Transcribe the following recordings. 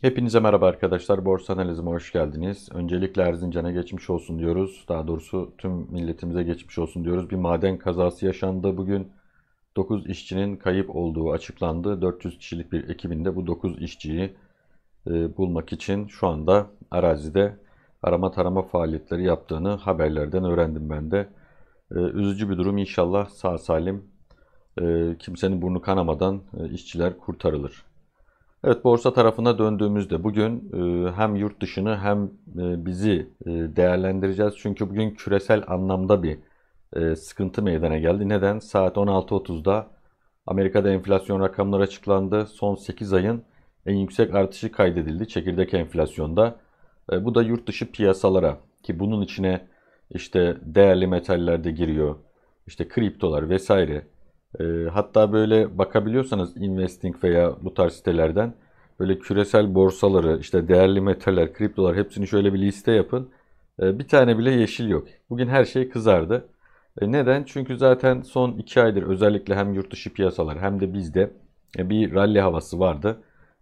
Hepinize merhaba arkadaşlar. Borsa analizime hoş geldiniz. Öncelikle Erzincan'a geçmiş olsun diyoruz. Daha doğrusu tüm milletimize geçmiş olsun diyoruz. Bir maden kazası yaşandı bugün. 9 işçinin kayıp olduğu açıklandı. 400 kişilik bir ekibinde bu 9 işçiyi e, bulmak için şu anda arazide arama tarama faaliyetleri yaptığını haberlerden öğrendim ben de. E, üzücü bir durum inşallah sağ salim e, kimsenin burnu kanamadan e, işçiler kurtarılır. Evet borsa tarafına döndüğümüzde bugün e, hem yurt dışını hem e, bizi e, değerlendireceğiz. Çünkü bugün küresel anlamda bir sıkıntı meydana geldi. Neden? Saat 16.30'da Amerika'da enflasyon rakamları açıklandı. Son 8 ayın en yüksek artışı kaydedildi çekirdek enflasyonda. Bu da yurt dışı piyasalara ki bunun içine işte değerli metaller de giriyor. İşte kriptolar vesaire e, hatta böyle bakabiliyorsanız investing veya bu tarz sitelerden böyle küresel borsaları, işte değerli metaller, kriptolar hepsini şöyle bir liste yapın. E, bir tane bile yeşil yok. Bugün her şey kızardı. E, neden? Çünkü zaten son 2 aydır özellikle hem yurt dışı piyasalar hem de bizde e, bir rally havası vardı.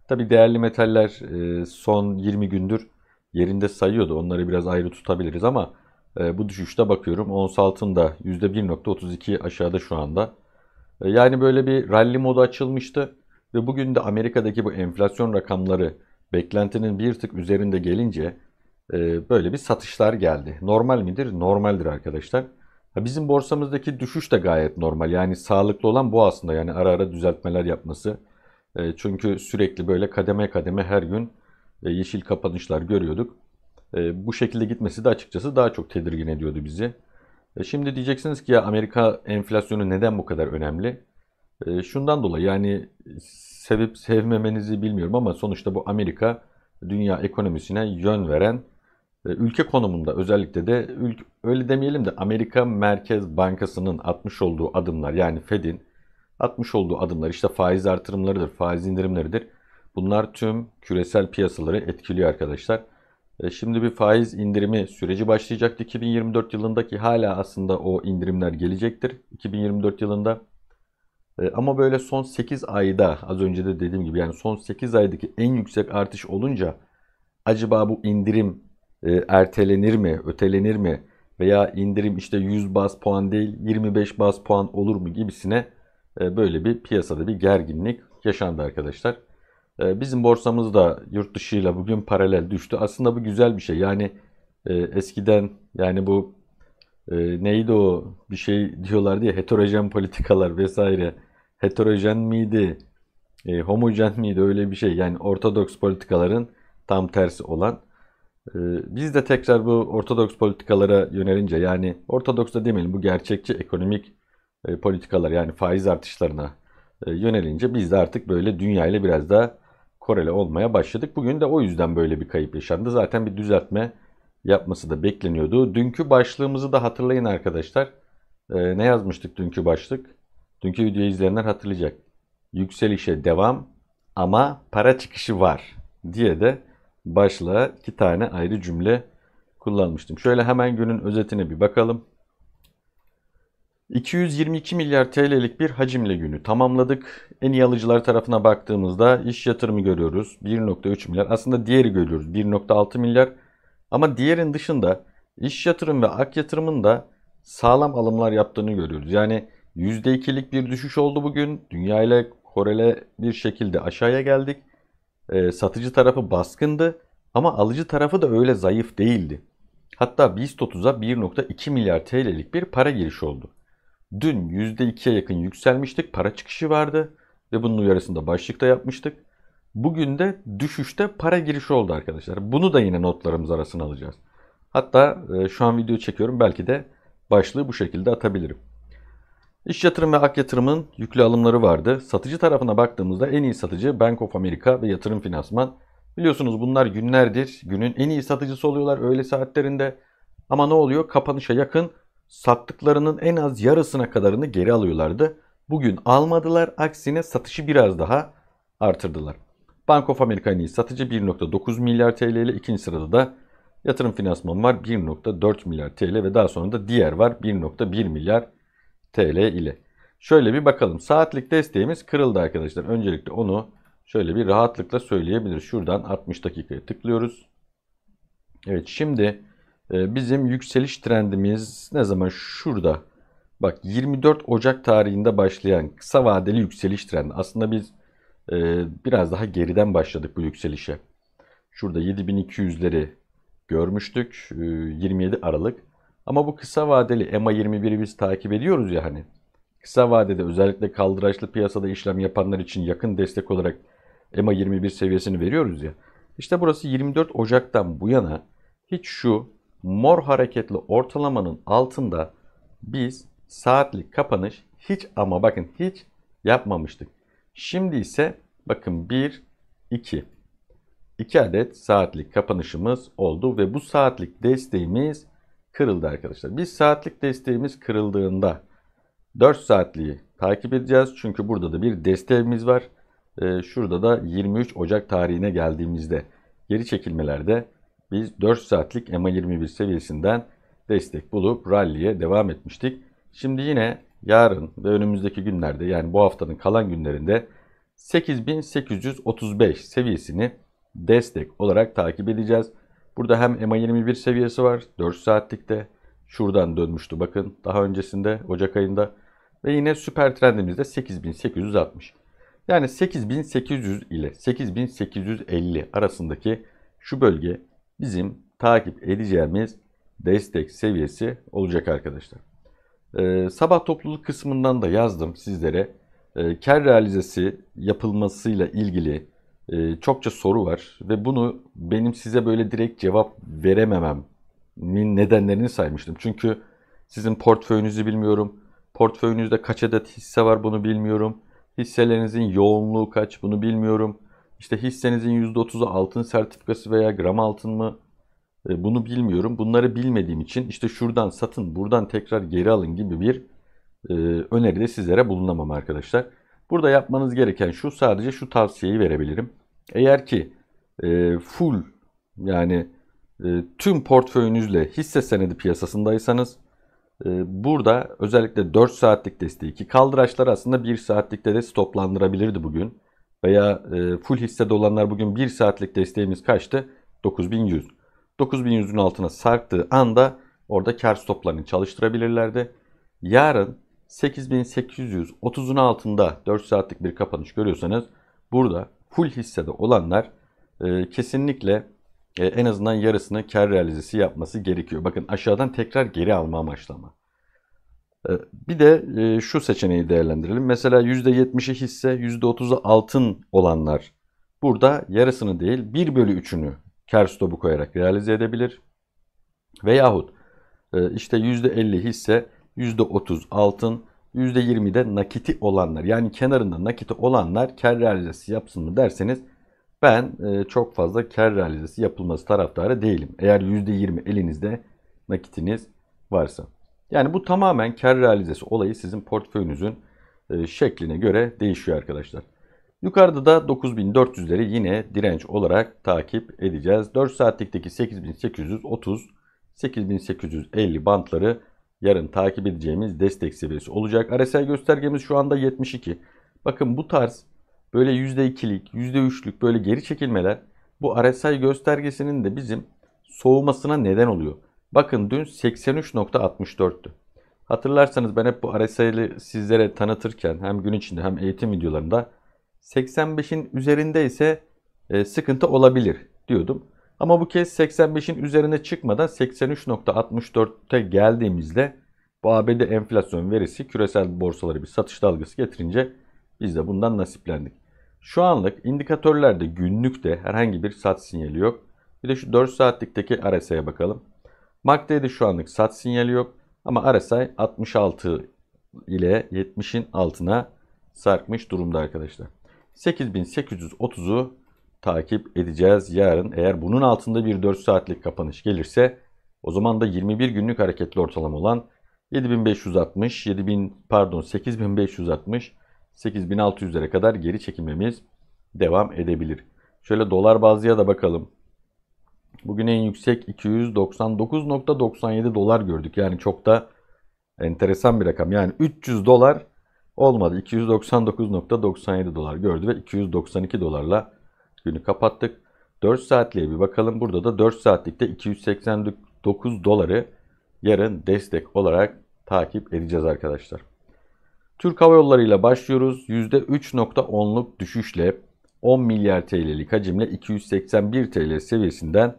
Tabi değerli metaller e, son 20 gündür yerinde sayıyordu. Onları biraz ayrı tutabiliriz ama e, bu düşüşte bakıyorum ons altında da %1.32 aşağıda şu anda. E, yani böyle bir rally modu açılmıştı ve bugün de Amerika'daki bu enflasyon rakamları beklentinin bir tık üzerinde gelince e, böyle bir satışlar geldi. Normal midir? Normaldir arkadaşlar. Bizim borsamızdaki düşüş de gayet normal. Yani sağlıklı olan bu aslında. Yani ara ara düzeltmeler yapması. E, çünkü sürekli böyle kademe kademe her gün yeşil kapanışlar görüyorduk. Bu şekilde gitmesi de açıkçası daha çok tedirgin ediyordu bizi. E, şimdi diyeceksiniz ki ya Amerika enflasyonu neden bu kadar önemli? E, şundan dolayı yani sevip sevmemenizi bilmiyorum ama sonuçta bu Amerika dünya ekonomisine yön veren e, ülke konumunda özellikle de öyle demeyelim de Amerika Merkez Bankası'nın atmış olduğu adımlar yani Fed'in atmış olduğu adımlar işte faiz artırımlarıdır, faiz indirimleridir. Bunlar tüm küresel piyasaları etkiliyor arkadaşlar. E, şimdi bir faiz indirimi süreci başlayacaktı 2024 yılındaki hala aslında o indirimler gelecektir 2024 yılında. E, ama böyle son 8 ayda az önce de dediğim gibi yani son 8 aydaki en yüksek artış olunca acaba bu indirim e, ertelenir mi, ötelenir mi veya indirim işte 100 bas puan değil 25 bas puan olur mu gibisine böyle bir piyasada bir gerginlik yaşandı arkadaşlar. Ee, bizim borsamız da yurt dışıyla bugün paralel düştü. Aslında bu güzel bir şey. Yani e, eskiden yani bu e, neydi o bir şey diyorlar diye heterojen politikalar vesaire. Heterojen miydi? E, homojen miydi? Öyle bir şey. Yani ortodoks politikaların tam tersi olan. E, biz de tekrar bu ortodoks politikalara yönelince yani ortodoks da demeyelim bu gerçekçi ekonomik e, politikalar yani faiz artışlarına e, yönelince biz de artık böyle dünyayla biraz daha koreli olmaya başladık. Bugün de o yüzden böyle bir kayıp yaşandı. Zaten bir düzeltme yapması da bekleniyordu. Dünkü başlığımızı da hatırlayın arkadaşlar. Ee, ne yazmıştık dünkü başlık? Dünkü videoyu izleyenler hatırlayacak. Yükselişe devam ama para çıkışı var diye de başlığa iki tane ayrı cümle kullanmıştım. Şöyle hemen günün özetine bir bakalım. 222 milyar TL'lik bir hacimle günü tamamladık. En iyi alıcılar tarafına baktığımızda iş yatırımı görüyoruz. 1.3 milyar. Aslında diğeri görüyoruz. 1.6 milyar. Ama diğerin dışında iş yatırım ve ak yatırımın da sağlam alımlar yaptığını görüyoruz. Yani %2'lik bir düşüş oldu bugün. Dünya ile korele bir şekilde aşağıya geldik. E, satıcı tarafı baskındı ama alıcı tarafı da öyle zayıf değildi. Hatta BIST 30'a 1.2 milyar TL'lik bir para girişi oldu. Dün %2'ye yakın yükselmiştik. Para çıkışı vardı ve bunun uyarısını da başlıkta yapmıştık. Bugün de düşüşte para girişi oldu arkadaşlar. Bunu da yine notlarımız arasına alacağız. Hatta e, şu an video çekiyorum. Belki de başlığı bu şekilde atabilirim. İş yatırım ve ak yatırımın yüklü alımları vardı. Satıcı tarafına baktığımızda en iyi satıcı Bank of America ve yatırım finansman. Biliyorsunuz bunlar günlerdir günün en iyi satıcısı oluyorlar öğle saatlerinde. Ama ne oluyor? Kapanışa yakın sattıklarının en az yarısına kadarını geri alıyorlardı. Bugün almadılar aksine satışı biraz daha artırdılar. Bank of America'nın satıcı 1.9 milyar TL ile ikinci sırada da yatırım finansmanı var 1.4 milyar TL ve daha sonra da diğer var 1.1 milyar TL ile. Şöyle bir bakalım saatlik desteğimiz kırıldı arkadaşlar. Öncelikle onu şöyle bir rahatlıkla söyleyebilir. Şuradan 60 dakikaya tıklıyoruz. Evet şimdi ee, bizim yükseliş trendimiz ne zaman şurada. Bak 24 Ocak tarihinde başlayan kısa vadeli yükseliş trendi. Aslında biz e, biraz daha geriden başladık bu yükselişe. Şurada 7200'leri görmüştük. E, 27 Aralık. Ama bu kısa vadeli EMA 21'i biz takip ediyoruz ya hani. Kısa vadede özellikle kaldıraçlı piyasada işlem yapanlar için yakın destek olarak EMA 21 seviyesini veriyoruz ya. İşte burası 24 Ocak'tan bu yana hiç şu mor hareketli ortalamanın altında biz saatlik kapanış hiç ama bakın hiç yapmamıştık. Şimdi ise bakın 1, 2. 2 adet saatlik kapanışımız oldu ve bu saatlik desteğimiz kırıldı arkadaşlar. Biz saatlik desteğimiz kırıldığında 4 saatliği takip edeceğiz. Çünkü burada da bir desteğimiz var. Ee, şurada da 23 Ocak tarihine geldiğimizde geri çekilmelerde biz 4 saatlik EMA 21 seviyesinden destek bulup rallye devam etmiştik. Şimdi yine yarın ve önümüzdeki günlerde yani bu haftanın kalan günlerinde 8835 seviyesini destek olarak takip edeceğiz. Burada hem EMA 21 seviyesi var 4 saatlikte. Şuradan dönmüştü bakın daha öncesinde Ocak ayında. Ve yine süper trendimizde 8860. Yani 8800 ile 8850 arasındaki şu bölge bizim takip edeceğimiz destek seviyesi olacak arkadaşlar. Ee, sabah topluluk kısmından da yazdım sizlere. Ee, kar realizesi yapılmasıyla ilgili e, çokça soru var ve bunu benim size böyle direkt cevap veremememin nedenlerini saymıştım. Çünkü sizin portföyünüzü bilmiyorum. Portföyünüzde kaç adet hisse var bunu bilmiyorum. Hisselerinizin yoğunluğu kaç bunu bilmiyorum. İşte hissenizin %30'u altın sertifikası veya gram altın mı? E, bunu bilmiyorum. Bunları bilmediğim için işte şuradan satın, buradan tekrar geri alın gibi bir e, öneride sizlere bulunamam arkadaşlar. Burada yapmanız gereken şu sadece şu tavsiyeyi verebilirim. Eğer ki e, full yani tüm portföyünüzle hisse senedi piyasasındaysanız burada özellikle 4 saatlik desteği ki kaldıraçlar aslında 1 saatlikte de stoplandırabilirdi bugün veya e, full hissede olanlar bugün 1 saatlik desteğimiz kaçtı? 9100. 9100'ün altına sarktığı anda orada kar stoplarını çalıştırabilirlerdi. Yarın 8830'un altında 4 saatlik bir kapanış görüyorsanız burada full hissede olanlar e, kesinlikle e, en azından yarısını kar realizesi yapması gerekiyor. Bakın aşağıdan tekrar geri alma amaçlama. Ee, bir de e, şu seçeneği değerlendirelim. Mesela %70'i hisse, %30'u altın olanlar burada yarısını değil 1 bölü 3'ünü kar stopu koyarak realize edebilir. Veyahut e, işte %50 hisse, %30 altın, %20 de nakiti olanlar. Yani kenarında nakiti olanlar kar realizesi yapsın mı derseniz ben e, çok fazla kar realizesi yapılması taraftarı değilim. Eğer %20 elinizde nakitiniz varsa. Yani bu tamamen kar realizesi olayı sizin portföyünüzün e, şekline göre değişiyor arkadaşlar. Yukarıda da 9400'leri yine direnç olarak takip edeceğiz. 4 saatlikteki 8830 8850 bantları yarın takip edeceğimiz destek seviyesi olacak. RSI göstergemiz şu anda 72. Bakın bu tarz böyle %2'lik, %3'lük böyle geri çekilmeler bu RSI göstergesinin de bizim soğumasına neden oluyor. Bakın dün 83.64'tü. Hatırlarsanız ben hep bu RSI'li sizlere tanıtırken hem gün içinde hem eğitim videolarında 85'in üzerinde ise e, sıkıntı olabilir diyordum. Ama bu kez 85'in üzerine çıkmadan 83.64'te geldiğimizde bu ABD enflasyon verisi küresel borsaları bir satış dalgası getirince biz de bundan nasiplendik. Şu anlık indikatörlerde günlükte herhangi bir sat sinyali yok. Bir de şu 4 saatlikteki RSI'ye bakalım. MACD'de şu anlık sat sinyali yok. Ama RSI 66 ile 70'in altına sarkmış durumda arkadaşlar. 8830'u takip edeceğiz yarın. Eğer bunun altında bir 4 saatlik kapanış gelirse o zaman da 21 günlük hareketli ortalama olan 7560, 7000 pardon 8560, 8600'lere kadar geri çekilmemiz devam edebilir. Şöyle dolar bazlıya da bakalım. Bugün en yüksek 299.97 dolar gördük. Yani çok da enteresan bir rakam. Yani 300 dolar olmadı. 299.97 dolar gördü ve 292 dolarla günü kapattık. 4 saatliğe bir bakalım. Burada da 4 saatlikte 289 doları yarın destek olarak takip edeceğiz arkadaşlar. Türk Hava Yolları ile başlıyoruz. %3.10'luk düşüşle 10 milyar TL'lik hacimle 281 TL seviyesinden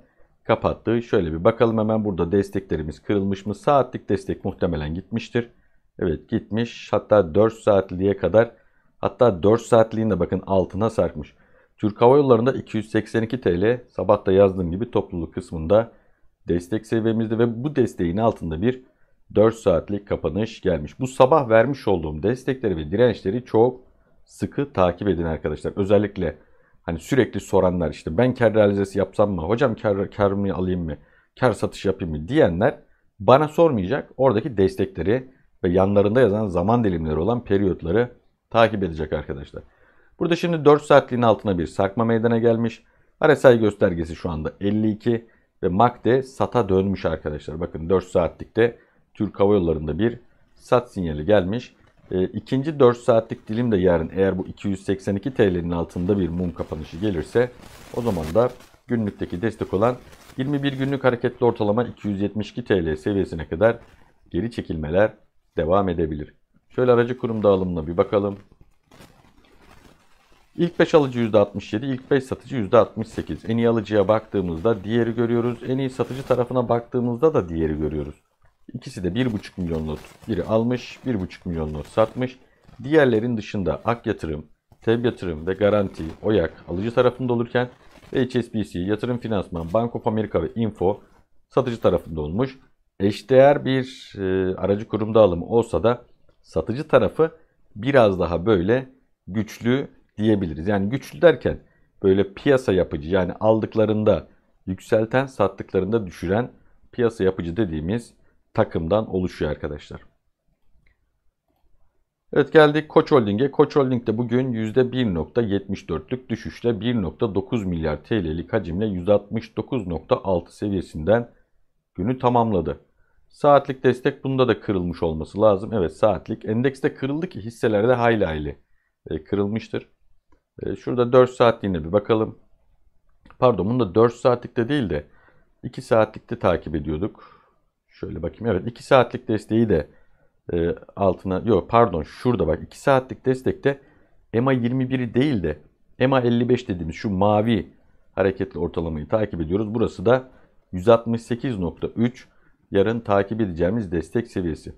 kapattı. Şöyle bir bakalım hemen burada desteklerimiz kırılmış mı? Saatlik destek muhtemelen gitmiştir. Evet gitmiş. Hatta 4 saatliğe kadar hatta 4 saatliğinde bakın altına sarkmış. Türk Hava Yolları'nda 282 TL sabah da yazdığım gibi topluluk kısmında destek seviyemizde ve bu desteğin altında bir 4 saatlik kapanış gelmiş. Bu sabah vermiş olduğum destekleri ve dirençleri çok sıkı takip edin arkadaşlar. Özellikle Hani sürekli soranlar işte ben kar realizesi yapsam mı? Hocam kar, kar mı alayım mı? Kar satış yapayım mı? Diyenler bana sormayacak. Oradaki destekleri ve yanlarında yazan zaman dilimleri olan periyotları takip edecek arkadaşlar. Burada şimdi 4 saatliğin altına bir sarkma meydana gelmiş. RSI göstergesi şu anda 52 ve MACD sata dönmüş arkadaşlar. Bakın 4 saatlikte Türk Hava Yolları'nda bir sat sinyali gelmiş. E, ikinci 4 saatlik dilim de yarın eğer bu 282 TL'nin altında bir mum kapanışı gelirse o zaman da günlükteki destek olan 21 günlük hareketli ortalama 272 TL seviyesine kadar geri çekilmeler devam edebilir. Şöyle aracı kurum dağılımına bir bakalım. İlk 5 alıcı %67, ilk 5 satıcı %68. En iyi alıcıya baktığımızda diğeri görüyoruz. En iyi satıcı tarafına baktığımızda da diğeri görüyoruz. İkisi de 1,5 milyon lot biri almış, 1,5 milyon lot satmış. Diğerlerin dışında Ak Yatırım, TEB Yatırım ve Garanti, OYAK alıcı tarafında olurken HSBC, Yatırım Finansman, Bank of America ve Info satıcı tarafında olmuş. Eşdeğer bir e, aracı kurumda alımı olsa da satıcı tarafı biraz daha böyle güçlü diyebiliriz. Yani güçlü derken böyle piyasa yapıcı yani aldıklarında yükselten sattıklarında düşüren piyasa yapıcı dediğimiz takımdan oluşuyor arkadaşlar. Evet geldik Koç Holding'e. Koç Holding de bugün %1.74'lük düşüşle 1.9 milyar TL'lik hacimle 169.6 seviyesinden günü tamamladı. Saatlik destek bunda da kırılmış olması lazım. Evet saatlik endekste kırıldı ki hisselerde hayli hayli e, kırılmıştır. E, şurada 4 saatliğine bir bakalım. Pardon bunu da 4 saatlikte de değil de 2 saatlikte takip ediyorduk. Şöyle bakayım. Evet 2 saatlik desteği de e, altına yok pardon şurada bak 2 saatlik destekte EMA 21'i değil de EMA 55 dediğimiz şu mavi hareketli ortalamayı takip ediyoruz. Burası da 168.3 yarın takip edeceğimiz destek seviyesi.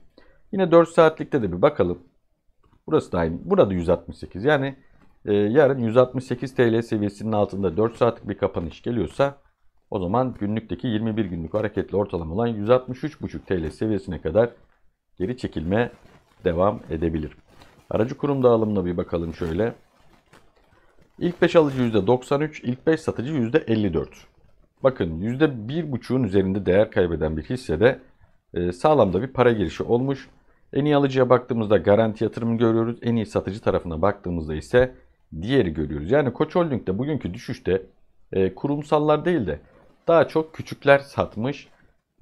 Yine 4 saatlikte de bir bakalım. Burası da aynı. Burada 168. Yani e, yarın 168 TL seviyesinin altında 4 saatlik bir kapanış geliyorsa o zaman günlükteki 21 günlük hareketli ortalama olan 163,5 TL seviyesine kadar geri çekilme devam edebilir. Aracı kurum dağılımına bir bakalım şöyle. İlk 5 alıcı %93, ilk 5 satıcı %54. Bakın %1,5'un üzerinde değer kaybeden bir hissede sağlamda bir para girişi olmuş. En iyi alıcıya baktığımızda garanti yatırımı görüyoruz. En iyi satıcı tarafına baktığımızda ise diğeri görüyoruz. Yani Koç Holding'de bugünkü düşüşte e, kurumsallar değil de daha çok küçükler satmış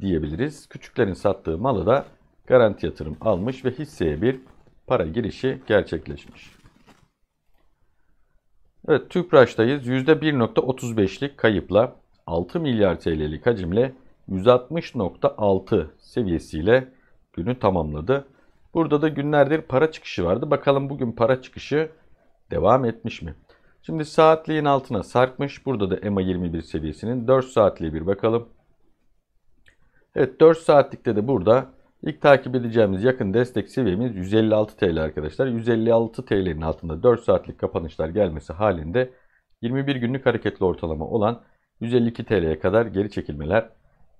diyebiliriz. Küçüklerin sattığı malı da garanti yatırım almış ve hisseye bir para girişi gerçekleşmiş. Evet TÜPRAŞ'tayız. %1.35'lik kayıpla 6 milyar TL'lik hacimle 160.6 seviyesiyle günü tamamladı. Burada da günlerdir para çıkışı vardı. Bakalım bugün para çıkışı devam etmiş mi? Şimdi saatliğin altına sarkmış. Burada da EMA 21 seviyesinin 4 saatliğe bir bakalım. Evet 4 saatlikte de burada ilk takip edeceğimiz yakın destek seviyemiz 156 TL arkadaşlar. 156 TL'nin altında 4 saatlik kapanışlar gelmesi halinde 21 günlük hareketli ortalama olan 152 TL'ye kadar geri çekilmeler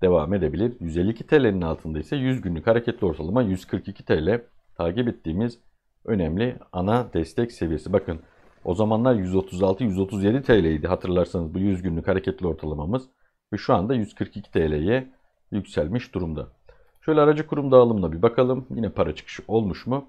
devam edebilir. 152 TL'nin altında ise 100 günlük hareketli ortalama 142 TL takip ettiğimiz önemli ana destek seviyesi. Bakın o zamanlar 136-137 TL idi hatırlarsanız bu 100 günlük hareketli ortalamamız. Ve şu anda 142 TL'ye yükselmiş durumda. Şöyle aracı kurum dağılımına bir bakalım. Yine para çıkışı olmuş mu?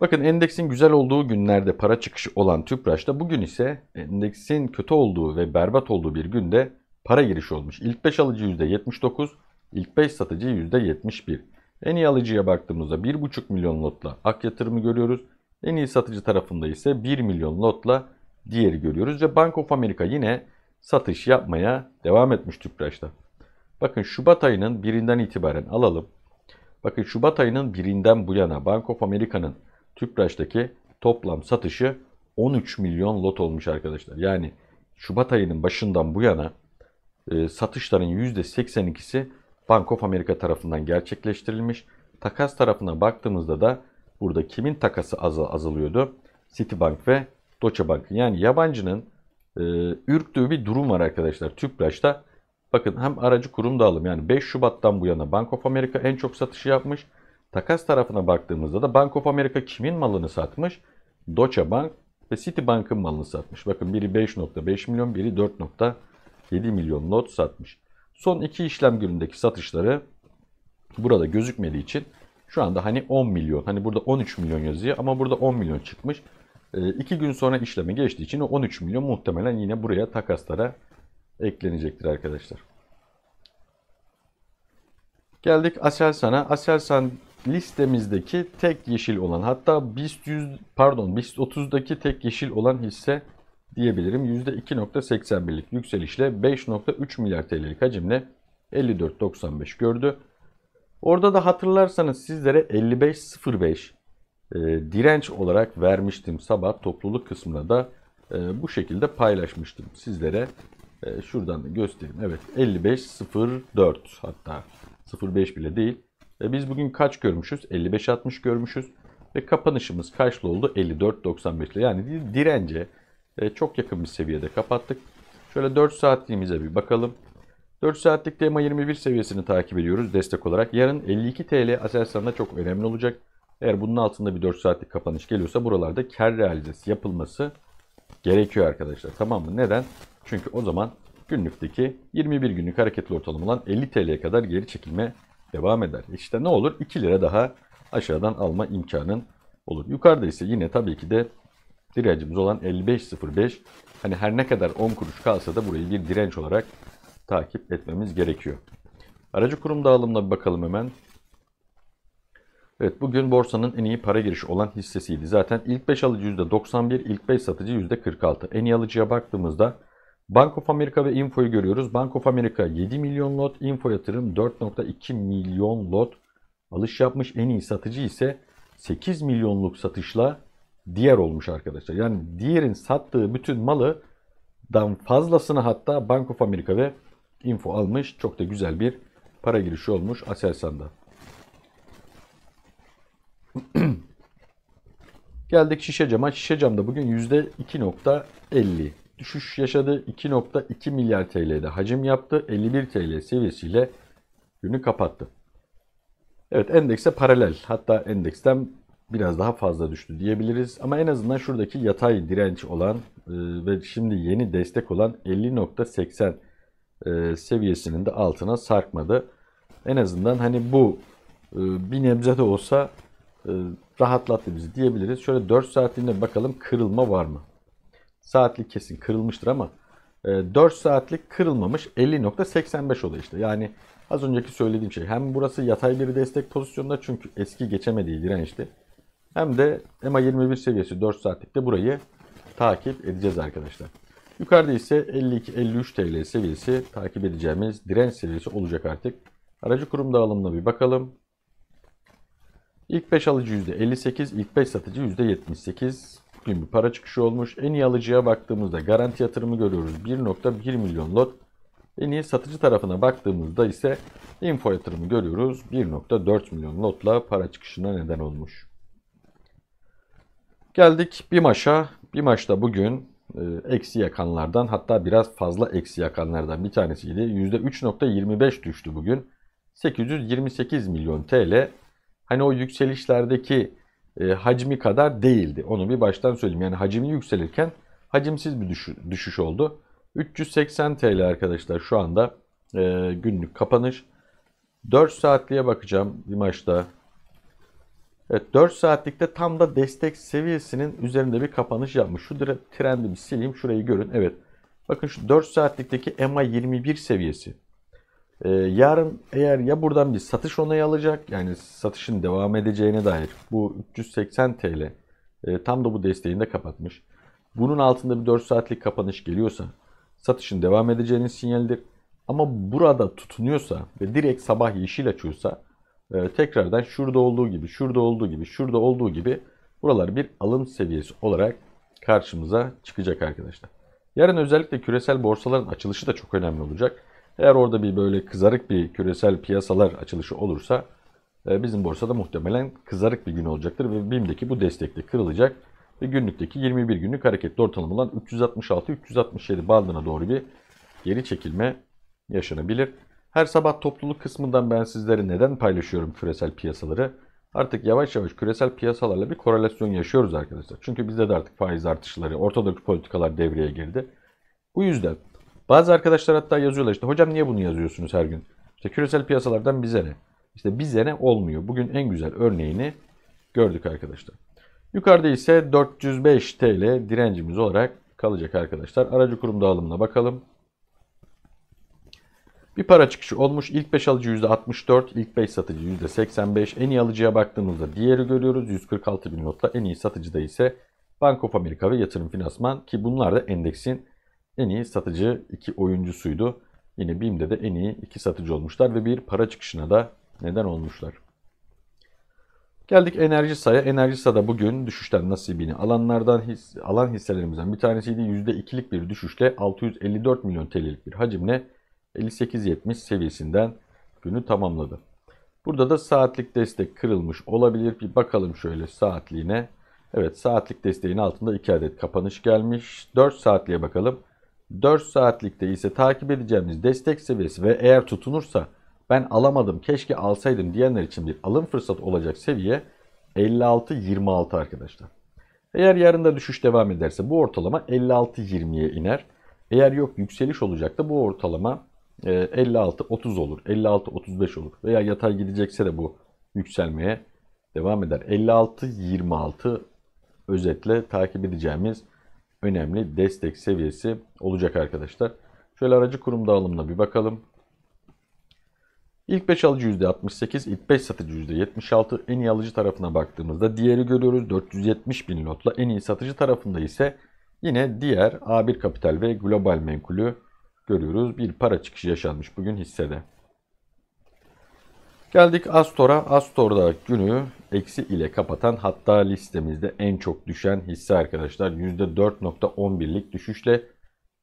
Bakın endeksin güzel olduğu günlerde para çıkışı olan Tüpraş'ta bugün ise endeksin kötü olduğu ve berbat olduğu bir günde para girişi olmuş. İlk 5 alıcı %79, ilk 5 satıcı %71. En iyi alıcıya baktığımızda 1,5 milyon lotla ak yatırımı görüyoruz. En iyi satıcı tarafında ise 1 milyon lotla diğeri görüyoruz ve Bank of America yine satış yapmaya devam etmiş tüpraşta. Bakın Şubat ayının birinden itibaren alalım. Bakın Şubat ayının birinden bu yana Bank of America'nın tüpraştaki toplam satışı 13 milyon lot olmuş arkadaşlar. Yani Şubat ayının başından bu yana e, satışların %82'si Bank of America tarafından gerçekleştirilmiş. Takas tarafına baktığımızda da Burada kimin takası az azalıyordu? Citibank ve Deutsche Bank'ın. Yani yabancının e, ürktüğü bir durum var arkadaşlar Tüpraş'ta. Bakın hem aracı kurum da alım yani 5 Şubat'tan bu yana Bank of America en çok satışı yapmış. Takas tarafına baktığımızda da Bank of America kimin malını satmış? Deutsche Bank ve Citibank'ın malını satmış. Bakın biri 5.5 milyon, biri 4.7 milyon not satmış. Son iki işlem günündeki satışları burada gözükmediği için şu anda hani 10 milyon. Hani burada 13 milyon yazıyor ama burada 10 milyon çıkmış. 2 ee, gün sonra işleme geçtiği için o 13 milyon muhtemelen yine buraya takaslara eklenecektir arkadaşlar. Geldik Aselsan'a. Aselsan listemizdeki tek yeşil olan hatta BIST 100 pardon BIST 30'daki tek yeşil olan hisse diyebilirim. %2.81'lik yükselişle 5.3 milyar TL'lik hacimle 54.95 gördü. Orada da hatırlarsanız sizlere 55.05 e, direnç olarak vermiştim. Sabah topluluk kısmına da e, bu şekilde paylaşmıştım sizlere. E, şuradan da göstereyim. Evet 55.04 hatta 05 bile değil. E, biz bugün kaç görmüşüz? 55.60 görmüşüz. Ve kapanışımız kaçlı oldu? 54.91 ile. Yani dirence e, çok yakın bir seviyede kapattık. Şöyle 4 saatliğimize bir bakalım. 4 saatlik tema 21 seviyesini takip ediyoruz destek olarak. Yarın 52 TL Aselsan'da çok önemli olacak. Eğer bunun altında bir 4 saatlik kapanış geliyorsa buralarda kar realizesi yapılması gerekiyor arkadaşlar. Tamam mı? Neden? Çünkü o zaman günlükteki 21 günlük hareketli ortalama olan 50 TL'ye kadar geri çekilme devam eder. İşte ne olur? 2 lira daha aşağıdan alma imkanın olur. Yukarıda ise yine tabii ki de direncimiz olan 55.05 hani her ne kadar 10 kuruş kalsa da burayı bir direnç olarak takip etmemiz gerekiyor. Aracı kurum dağılımına bir bakalım hemen. Evet bugün borsanın en iyi para girişi olan hissesiydi. Zaten ilk 5 alıcı %91, ilk 5 satıcı %46. En iyi alıcıya baktığımızda Bank of America ve Info'yu görüyoruz. Bank of America 7 milyon lot, Info yatırım 4.2 milyon lot alış yapmış. En iyi satıcı ise 8 milyonluk satışla diğer olmuş arkadaşlar. Yani diğerin sattığı bütün malı dan fazlasını hatta Bank of America ve info almış. Çok da güzel bir para girişi olmuş Aselsan'da. Geldik şişe cama. Şişe camda bugün %2.50 düşüş yaşadı. 2.2 milyar TL'de hacim yaptı. 51 TL seviyesiyle günü kapattı. Evet endekse paralel hatta endeksten biraz daha fazla düştü diyebiliriz. Ama en azından şuradaki yatay direnç olan e, ve şimdi yeni destek olan 50.80 e, seviyesinin de altına sarkmadı. En azından hani bu e, bir nebze de olsa e, rahatlattı bizi diyebiliriz. Şöyle 4 saatliğine bakalım kırılma var mı? Saatlik kesin kırılmıştır ama 4 e, saatlik kırılmamış 50.85 oluyor işte. Yani az önceki söylediğim şey hem burası yatay bir destek pozisyonunda çünkü eski geçemediği dirençti. Hem de EMA 21 seviyesi 4 saatlikte burayı takip edeceğiz arkadaşlar. Yukarıda ise 52-53 TL seviyesi takip edeceğimiz direnç seviyesi olacak artık. Aracı kurum dağılımına bir bakalım. İlk 5 alıcı %58, ilk 5 satıcı %78. Bugün bir para çıkışı olmuş. En iyi alıcıya baktığımızda garanti yatırımı görüyoruz. 1.1 milyon lot. En iyi satıcı tarafına baktığımızda ise info yatırımı görüyoruz. 1.4 milyon lotla para çıkışına neden olmuş. Geldik bir maşa. Bir maçta bugün e, eksi yakanlardan hatta biraz fazla eksi yakanlardan bir tanesiydi. %3.25 düştü bugün. 828 milyon TL. Hani o yükselişlerdeki e, hacmi kadar değildi. Onu bir baştan söyleyeyim. Yani hacmi yükselirken hacimsiz bir düşüş, düşüş oldu. 380 TL arkadaşlar şu anda e, günlük kapanış. 4 saatliğe bakacağım Dimaş'ta. Evet 4 saatlikte tam da destek seviyesinin üzerinde bir kapanış yapmış. Şu trendi bir sileyim şurayı görün. Evet bakın şu 4 saatlikteki EMA 21 seviyesi. Ee, yarın eğer ya buradan bir satış onayı alacak yani satışın devam edeceğine dair bu 380 TL e, tam da bu desteğini de kapatmış. Bunun altında bir 4 saatlik kapanış geliyorsa satışın devam edeceğinin sinyalidir. Ama burada tutunuyorsa ve direkt sabah yeşil açıyorsa e, tekrardan şurada olduğu gibi, şurada olduğu gibi, şurada olduğu gibi buralar bir alım seviyesi olarak karşımıza çıkacak arkadaşlar. Yarın özellikle küresel borsaların açılışı da çok önemli olacak. Eğer orada bir böyle kızarık bir küresel piyasalar açılışı olursa e, bizim borsada muhtemelen kızarık bir gün olacaktır ve BİM'deki bu destekte de kırılacak ve günlükteki 21 günlük hareketli ortalama olan 366-367 bandına doğru bir geri çekilme yaşanabilir. Her sabah topluluk kısmından ben sizlere neden paylaşıyorum küresel piyasaları? Artık yavaş yavaş küresel piyasalarla bir korelasyon yaşıyoruz arkadaşlar. Çünkü bizde de artık faiz artışları, ortadaki politikalar devreye girdi. Bu yüzden bazı arkadaşlar hatta yazıyorlar işte hocam niye bunu yazıyorsunuz her gün? İşte küresel piyasalardan bize ne? İşte bize ne olmuyor. Bugün en güzel örneğini gördük arkadaşlar. Yukarıda ise 405 TL direncimiz olarak kalacak arkadaşlar. Aracı kurum dağılımına bakalım. Bir para çıkışı olmuş. İlk 5 alıcı %64, ilk 5 satıcı %85. En iyi alıcıya baktığımızda diğeri görüyoruz. 146 bin lotla en iyi satıcı da ise Bank of America ve Yatırım Finansman ki bunlar da endeksin en iyi satıcı iki oyuncusuydu. Yine BİM'de de en iyi iki satıcı olmuşlar ve bir para çıkışına da neden olmuşlar. Geldik enerji Enerjisa'ya. Enerjisa da bugün düşüşten nasibini alanlardan his, alan hisselerimizden bir tanesiydi. %2'lik bir düşüşle 654 milyon TL'lik bir hacimle 58.70 seviyesinden günü tamamladı. Burada da saatlik destek kırılmış olabilir. Bir bakalım şöyle saatliğine. Evet saatlik desteğin altında 2 adet kapanış gelmiş. 4 saatliğe bakalım. 4 saatlikte ise takip edeceğimiz destek seviyesi ve eğer tutunursa ben alamadım keşke alsaydım diyenler için bir alım fırsatı olacak seviye 56-26 arkadaşlar. Eğer yarın da düşüş devam ederse bu ortalama 56-20'ye iner. Eğer yok yükseliş olacak da bu ortalama 56-30 ee, olur. 56-35 olur. Veya yatay gidecekse de bu yükselmeye devam eder. 56-26 özetle takip edeceğimiz önemli destek seviyesi olacak arkadaşlar. Şöyle aracı kurum dağılımına bir bakalım. İlk 5 alıcı %68, ilk 5 satıcı %76. En iyi alıcı tarafına baktığımızda diğeri görüyoruz 470 bin lotla. En iyi satıcı tarafında ise yine diğer A1 Kapital ve Global Menkulü görüyoruz. Bir para çıkışı yaşanmış bugün hissede. Geldik Astor'a. Astor'da günü eksi ile kapatan hatta listemizde en çok düşen hisse arkadaşlar. %4.11'lik düşüşle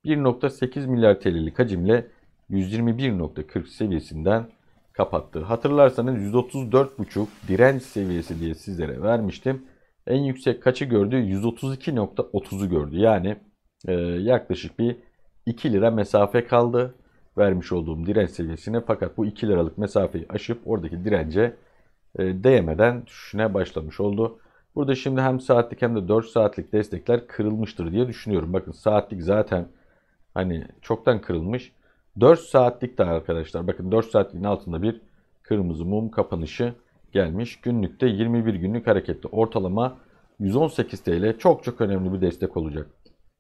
1.8 milyar TL'lik hacimle 121.40 seviyesinden kapattı. Hatırlarsanız 134.5 direnç seviyesi diye sizlere vermiştim. En yüksek kaçı gördü? 132.30'u gördü. Yani e, yaklaşık bir 2 lira mesafe kaldı vermiş olduğum direnç seviyesine. Fakat bu 2 liralık mesafeyi aşıp oradaki dirence e, değmeden düşüşüne başlamış oldu. Burada şimdi hem saatlik hem de 4 saatlik destekler kırılmıştır diye düşünüyorum. Bakın saatlik zaten hani çoktan kırılmış. 4 saatlik de arkadaşlar bakın 4 saatliğin altında bir kırmızı mum kapanışı gelmiş. Günlükte 21 günlük harekette ortalama 118 TL çok çok önemli bir destek olacak.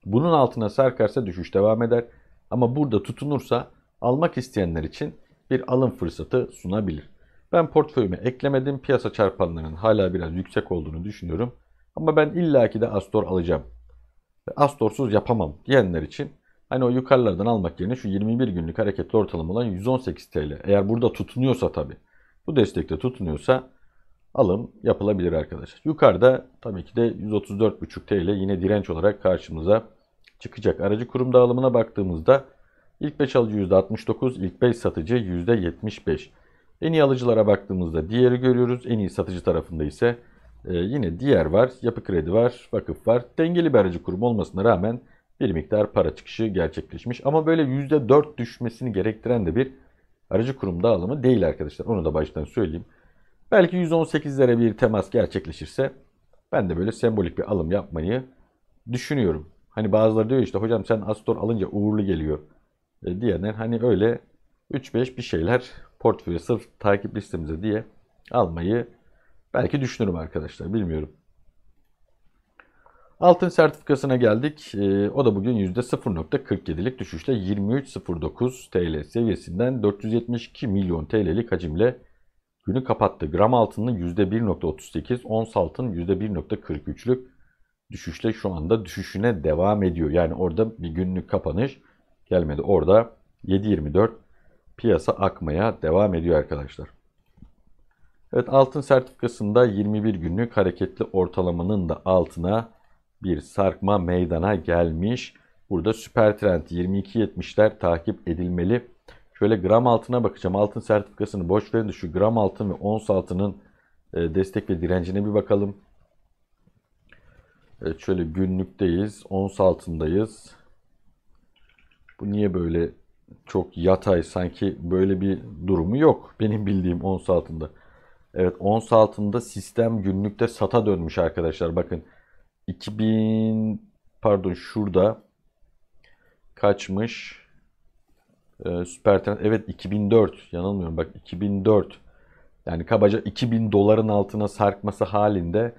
Bunun altına sarkarsa düşüş devam eder ama burada tutunursa almak isteyenler için bir alım fırsatı sunabilir. Ben portföyüme eklemedim. Piyasa çarpanlarının hala biraz yüksek olduğunu düşünüyorum. Ama ben illaki de Astor alacağım. Astorsuz yapamam diyenler için hani o yukarılardan almak yerine şu 21 günlük hareketli ortalama olan 118 TL. Eğer burada tutunuyorsa tabii. Bu destekte tutunuyorsa alım yapılabilir arkadaşlar. Yukarıda tabii ki de 134,5 TL yine direnç olarak karşımıza çıkacak. Aracı kurum dağılımına baktığımızda ilk 5 alıcı %69, ilk 5 satıcı %75. En iyi alıcılara baktığımızda diğeri görüyoruz. En iyi satıcı tarafında ise e, yine diğer var, yapı kredi var, vakıf var. Dengeli bir aracı kurum olmasına rağmen bir miktar para çıkışı gerçekleşmiş. Ama böyle %4 düşmesini gerektiren de bir aracı kurum dağılımı değil arkadaşlar. Onu da baştan söyleyeyim. Belki 118'lere bir temas gerçekleşirse ben de böyle sembolik bir alım yapmayı düşünüyorum. Hani bazıları diyor işte hocam sen Astor alınca uğurlu geliyor e, diyenler hani öyle 3-5 bir şeyler portföye sırf takip listemize diye almayı belki düşünürüm arkadaşlar bilmiyorum. Altın sertifikasına geldik. E, o da bugün %0.47'lik düşüşle 23.09 TL seviyesinden 472 milyon TL'lik hacimle Günü kapattı. Gram altının %1.38, ons altın %1.43'lük düşüşle şu anda düşüşüne devam ediyor. Yani orada bir günlük kapanış gelmedi. Orada 7.24 piyasa akmaya devam ediyor arkadaşlar. Evet altın sertifikasında 21 günlük hareketli ortalamanın da altına bir sarkma meydana gelmiş. Burada süper trend 22.70'ler takip edilmeli. Şöyle gram altına bakacağım. Altın sertifikasını boş verin de şu gram altın ve ons altının e, destek ve direncine bir bakalım. Evet şöyle günlükteyiz. Ons altındayız. Bu niye böyle çok yatay sanki böyle bir durumu yok. Benim bildiğim ons altında. Evet ons altında sistem günlükte sata dönmüş arkadaşlar. Bakın 2000 pardon şurada kaçmış? e, süper trans evet 2004 yanılmıyorum bak 2004 yani kabaca 2000 doların altına sarkması halinde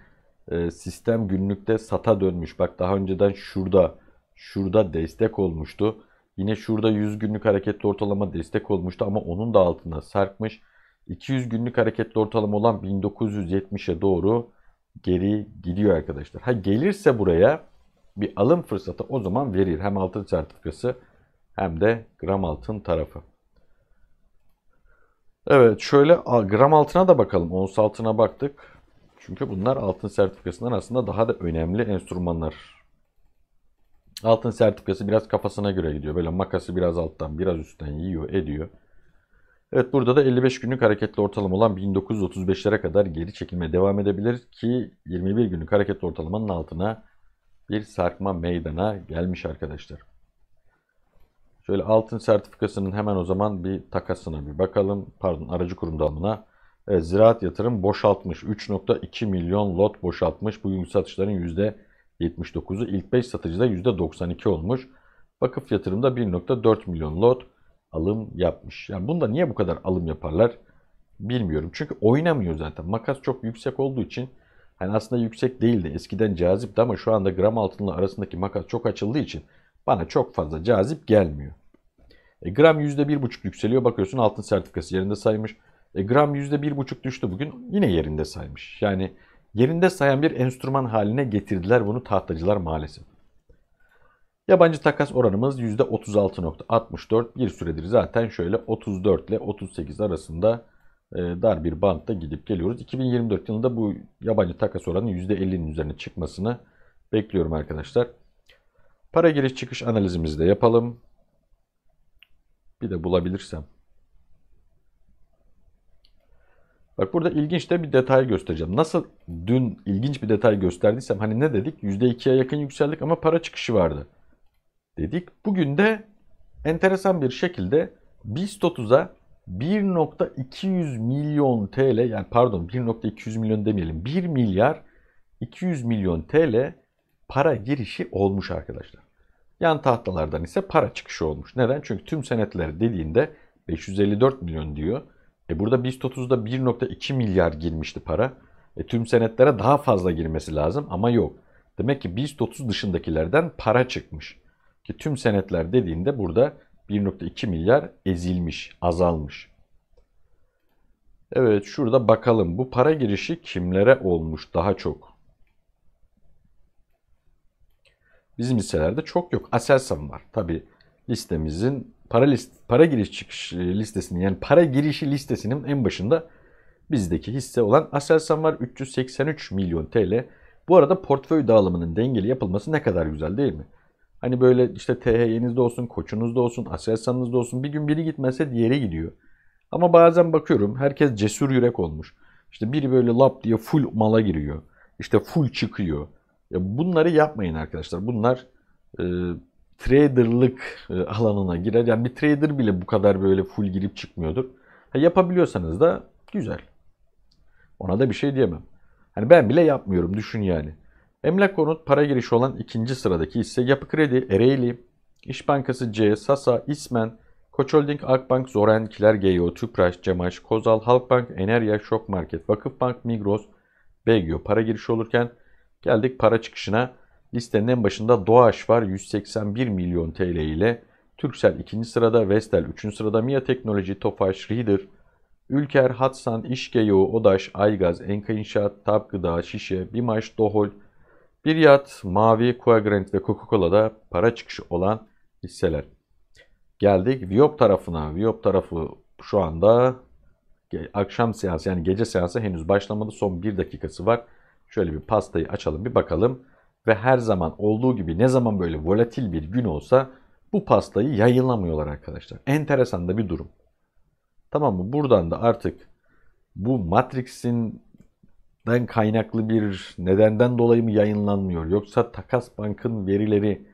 e, sistem günlükte sata dönmüş. Bak daha önceden şurada şurada destek olmuştu. Yine şurada 100 günlük hareketli ortalama destek olmuştu ama onun da altına sarkmış. 200 günlük hareketli ortalama olan 1970'e doğru geri gidiyor arkadaşlar. Ha gelirse buraya bir alım fırsatı o zaman verir. Hem altın sertifikası hem de gram altın tarafı. Evet şöyle gram altına da bakalım. Ons altına baktık. Çünkü bunlar altın sertifikasından aslında daha da önemli enstrümanlar. Altın sertifikası biraz kafasına göre gidiyor. Böyle makası biraz alttan biraz üstten yiyor ediyor. Evet burada da 55 günlük hareketli ortalama olan 1935'lere kadar geri çekilmeye devam edebilir ki 21 günlük hareketli ortalamanın altına bir sarkma meydana gelmiş arkadaşlar. Şöyle altın sertifikasının hemen o zaman bir takasına bir bakalım. Pardon aracı kurum damına. Evet, ziraat yatırım boşaltmış. 3.2 milyon lot boşaltmış. Bugün satışların %79'u. ilk 5 satıcıda %92 olmuş. Vakıf yatırımda 1.4 milyon lot alım yapmış. Yani bunda niye bu kadar alım yaparlar bilmiyorum. Çünkü oynamıyor zaten. Makas çok yüksek olduğu için hani aslında yüksek değildi. Eskiden cazipti ama şu anda gram altınla arasındaki makas çok açıldığı için bana çok fazla cazip gelmiyor. E, gram %1,5 yükseliyor. Bakıyorsun altın sertifikası yerinde saymış. E, gram %1,5 düştü bugün. Yine yerinde saymış. Yani yerinde sayan bir enstrüman haline getirdiler bunu tahtacılar maalesef. Yabancı takas oranımız %36.64. Bir süredir zaten şöyle 34 ile 38 arasında e, dar bir bantta gidip geliyoruz. 2024 yılında bu yabancı takas oranı %50'nin üzerine çıkmasını bekliyorum arkadaşlar. Para giriş çıkış analizimizi de yapalım. Bir de bulabilirsem. Bak burada ilginç de bir detay göstereceğim. Nasıl dün ilginç bir detay gösterdiysem hani ne dedik? %2'ye yakın yükseldik ama para çıkışı vardı. Dedik. Bugün de enteresan bir şekilde BIST 30'a 1.200 milyon TL yani pardon 1.200 milyon demeyelim 1 milyar 200 milyon TL para girişi olmuş arkadaşlar. Yan tahtalardan ise para çıkışı olmuş. Neden? Çünkü tüm senetler dediğinde 554 milyon diyor. E burada BIST 30'da 1.2 milyar girmişti para. E tüm senetlere daha fazla girmesi lazım ama yok. Demek ki BIST 30 dışındakilerden para çıkmış. Ki tüm senetler dediğinde burada 1.2 milyar ezilmiş, azalmış. Evet şurada bakalım bu para girişi kimlere olmuş daha çok? Bizim listelerde çok yok. Aselsan var. Tabi listemizin para list, para giriş çıkış e, listesinin yani para girişi listesinin en başında bizdeki hisse olan Aselsan var 383 milyon TL. Bu arada portföy dağılımının dengeli yapılması ne kadar güzel değil mi? Hani böyle işte THY'nizde olsun, koçunuzda olsun, Aselsan'ınızda olsun bir gün biri gitmezse diğeri gidiyor. Ama bazen bakıyorum herkes cesur yürek olmuş. İşte biri böyle lap diye full mala giriyor. İşte full çıkıyor. Ya bunları yapmayın arkadaşlar. Bunlar e, traderlık e, alanına girer. Yani bir trader bile bu kadar böyle full girip çıkmıyordur. Ha, yapabiliyorsanız da güzel. Ona da bir şey diyemem. Hani ben bile yapmıyorum düşün yani. Emlak konut para girişi olan ikinci sıradaki ise Yapı Kredi, Ereğli, İş Bankası C, Sasa, İsmen, Koç Holding, Akbank, Zoren, Kiler, GEO, Tüpraş, Cemaş, Kozal, Halkbank, Enerya, Şok Market, Vakıfbank, Migros, Begio para girişi olurken Geldik para çıkışına. Listenin en başında Doğaş var 181 milyon TL ile. Türksel 2. sırada, Vestel 3. sırada, Mia Teknoloji, Tofaş, Reader, Ülker, Hatsan, İşgeyo, Odaş, Aygaz, Enka İnşaat, Tab Gıda, Şişe, Bimaş, Dohol, Biryat, Mavi, Coagrant ve Coca-Cola'da para çıkışı olan hisseler. Geldik Viop tarafına. Viop tarafı şu anda akşam seansı yani gece seansı henüz başlamadı. Son 1 dakikası var. Şöyle bir pastayı açalım bir bakalım. Ve her zaman olduğu gibi ne zaman böyle volatil bir gün olsa bu pastayı yayılamıyorlar arkadaşlar. Enteresan da bir durum. Tamam mı? Buradan da artık bu Matrix'in den kaynaklı bir nedenden dolayı mı yayınlanmıyor? Yoksa Takas Bank'ın verileri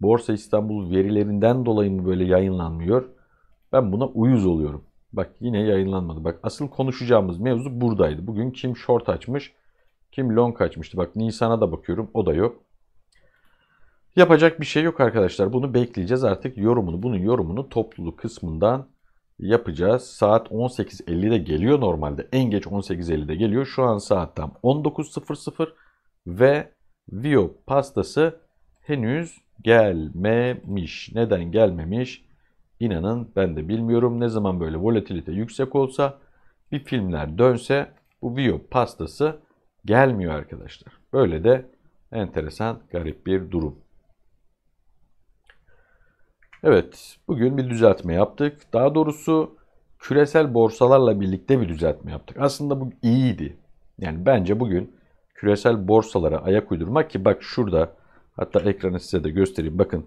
Borsa İstanbul verilerinden dolayı mı böyle yayınlanmıyor? Ben buna uyuz oluyorum. Bak yine yayınlanmadı. Bak asıl konuşacağımız mevzu buradaydı. Bugün kim short açmış? Kim long kaçmıştı? Bak Nisan'a da bakıyorum. O da yok. Yapacak bir şey yok arkadaşlar. Bunu bekleyeceğiz artık. Yorumunu, bunun yorumunu topluluk kısmından yapacağız. Saat 18.50'de geliyor normalde. En geç 18.50'de geliyor. Şu an saat tam 19.00 ve Vio pastası henüz gelmemiş. Neden gelmemiş? İnanın ben de bilmiyorum. Ne zaman böyle volatilite yüksek olsa bir filmler dönse bu Vio pastası gelmiyor arkadaşlar. Böyle de enteresan, garip bir durum. Evet, bugün bir düzeltme yaptık. Daha doğrusu küresel borsalarla birlikte bir düzeltme yaptık. Aslında bu iyiydi. Yani bence bugün küresel borsalara ayak uydurmak ki bak şurada hatta ekranı size de göstereyim. Bakın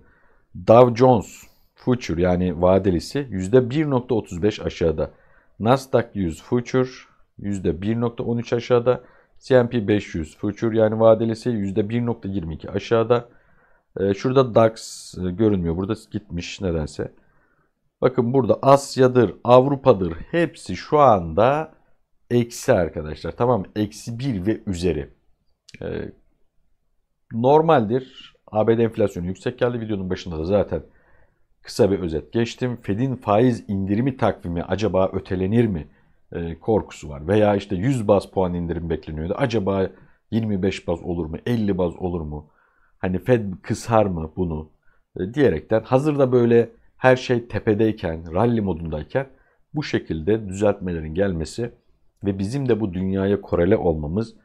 Dow Jones Future yani vadelisi %1.35 aşağıda. Nasdaq 100 Future %1.13 aşağıda. S&P 500 future yani vadelisi %1.22 aşağıda. Ee, şurada DAX e, görünmüyor. Burada gitmiş nedense. Bakın burada Asya'dır, Avrupa'dır hepsi şu anda eksi arkadaşlar. Tamam eksi 1 ve üzeri. Ee, normaldir. ABD enflasyonu yüksek geldi. Videonun başında da zaten kısa bir özet geçtim. Fed'in faiz indirimi takvimi acaba ötelenir mi? E, korkusu var. Veya işte 100 baz puan indirim bekleniyordu. Acaba 25 baz olur mu? 50 baz olur mu? Hani Fed kısar mı bunu? E, diyerekten hazırda böyle her şey tepedeyken, rally modundayken bu şekilde düzeltmelerin gelmesi ve bizim de bu dünyaya korele olmamız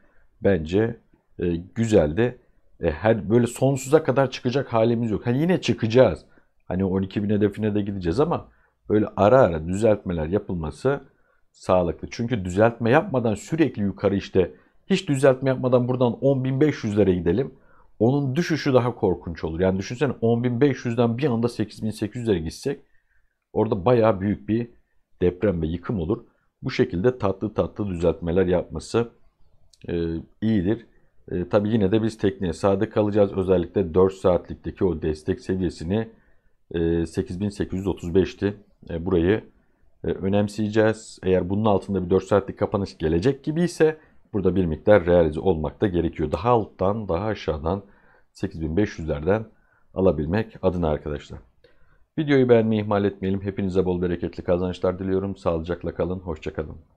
bence e, güzeldi. E, her böyle sonsuza kadar çıkacak halimiz yok. Hani yine çıkacağız. Hani 12 bin hedefine de gideceğiz ama böyle ara ara düzeltmeler yapılması sağlıklı. Çünkü düzeltme yapmadan sürekli yukarı işte hiç düzeltme yapmadan buradan 10.500'lere gidelim. Onun düşüşü daha korkunç olur. Yani düşünsene 10.500'den bir anda 8.800'lere gitsek orada baya büyük bir deprem ve yıkım olur. Bu şekilde tatlı tatlı düzeltmeler yapması e, iyidir. E, tabii yine de biz tekneye sadık kalacağız. Özellikle 4 saatlikteki o destek seviyesini e, 8835'ti. E, burayı e, önemseyeceğiz. Eğer bunun altında bir 4 saatlik kapanış gelecek gibi ise burada bir miktar realize olmakta da gerekiyor. Daha alttan, daha aşağıdan 8500'lerden alabilmek adına arkadaşlar. Videoyu beğenmeyi ihmal etmeyelim. Hepinize bol bereketli kazançlar diliyorum. Sağlıcakla kalın, hoşçakalın.